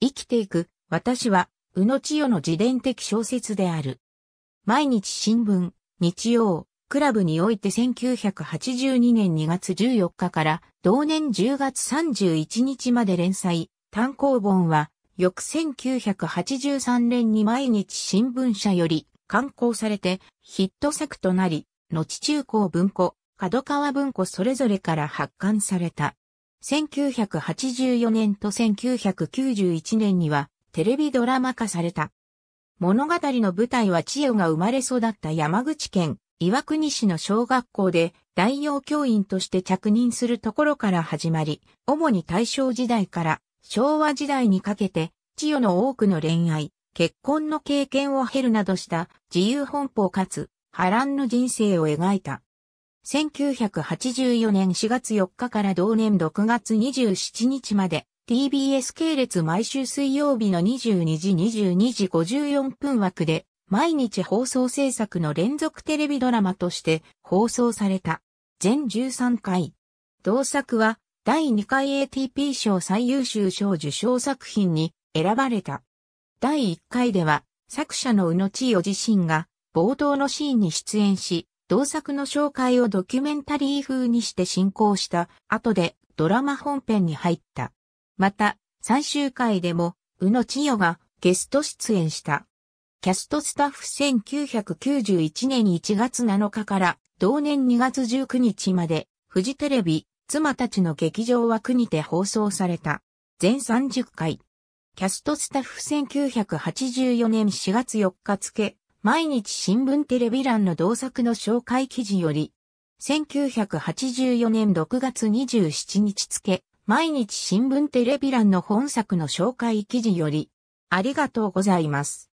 生きていく、私は、宇野千代の自伝的小説である。毎日新聞、日曜、クラブにおいて1982年2月14日から同年10月31日まで連載、単行本は、翌1983年に毎日新聞社より刊行されてヒット作となり、後中高文庫、角川文庫それぞれから発刊された。1984年と1991年にはテレビドラマ化された。物語の舞台は千代が生まれ育った山口県岩国市の小学校で代用教員として着任するところから始まり、主に大正時代から昭和時代にかけて千代の多くの恋愛、結婚の経験を経るなどした自由奔放かつ波乱の人生を描いた。1984年4月4日から同年6月27日まで TBS 系列毎週水曜日の22時22時54分枠で毎日放送制作の連続テレビドラマとして放送された全13回。同作は第2回 ATP 賞最優秀賞受賞作品に選ばれた。第1回では作者の宇野千代自身が冒頭のシーンに出演し、同作の紹介をドキュメンタリー風にして進行した後でドラマ本編に入った。また、最終回でも、宇野千代がゲスト出演した。キャストスタッフ1991年1月7日から同年2月19日まで、フジテレビ、妻たちの劇場枠にて放送された。全30回。キャストスタッフ1984年4月4日付、毎日新聞テレビ欄の同作の紹介記事より、1984年6月27日付、毎日新聞テレビ欄の本作の紹介記事より、ありがとうございます。